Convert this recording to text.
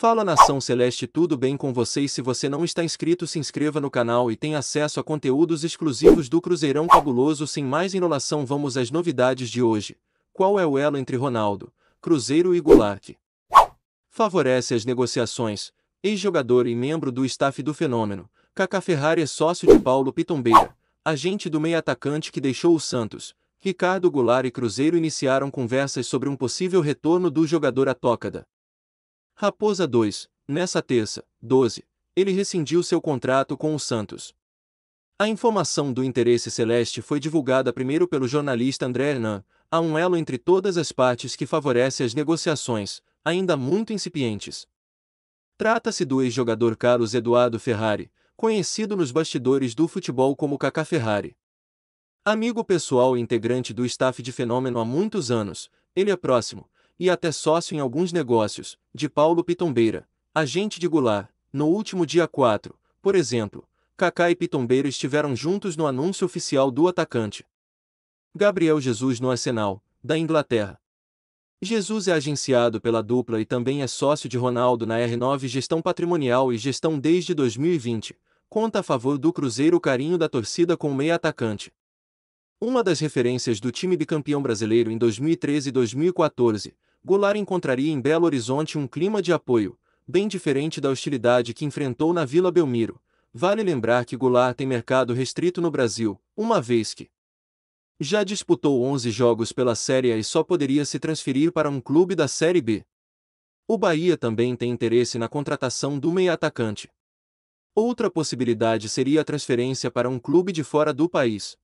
Fala nação celeste, tudo bem com vocês? Se você não está inscrito, se inscreva no canal e tenha acesso a conteúdos exclusivos do Cruzeirão Cabuloso. Sem mais enrolação, vamos às novidades de hoje. Qual é o elo entre Ronaldo, Cruzeiro e Goulart? Favorece as negociações. Ex-jogador e membro do staff do fenômeno, Kaká Ferrari é sócio de Paulo Pitombeira, agente do meio-atacante que deixou o Santos. Ricardo Goulart e Cruzeiro iniciaram conversas sobre um possível retorno do jogador à Tócada. Raposa 2, nessa terça, 12, ele rescindiu seu contrato com o Santos. A informação do interesse celeste foi divulgada primeiro pelo jornalista André Hernan, há um elo entre todas as partes que favorece as negociações, ainda muito incipientes. Trata-se do ex-jogador Carlos Eduardo Ferrari, conhecido nos bastidores do futebol como Kaká Ferrari. Amigo pessoal e integrante do staff de Fenômeno há muitos anos, ele é próximo, e até sócio em alguns negócios, de Paulo Pitombeira, agente de Goulart, no último dia 4, por exemplo, Kaká e Pitombeira estiveram juntos no anúncio oficial do atacante. Gabriel Jesus no Arsenal, da Inglaterra. Jesus é agenciado pela dupla e também é sócio de Ronaldo na R9 Gestão Patrimonial e Gestão desde 2020. Conta a favor do Cruzeiro o carinho da torcida com o meia atacante. Uma das referências do time bicampeão brasileiro em 2013 e 2014, Goulart encontraria em Belo Horizonte um clima de apoio, bem diferente da hostilidade que enfrentou na Vila Belmiro. Vale lembrar que Goulart tem mercado restrito no Brasil, uma vez que já disputou 11 jogos pela Série A e só poderia se transferir para um clube da Série B. O Bahia também tem interesse na contratação do meia-atacante. Outra possibilidade seria a transferência para um clube de fora do país,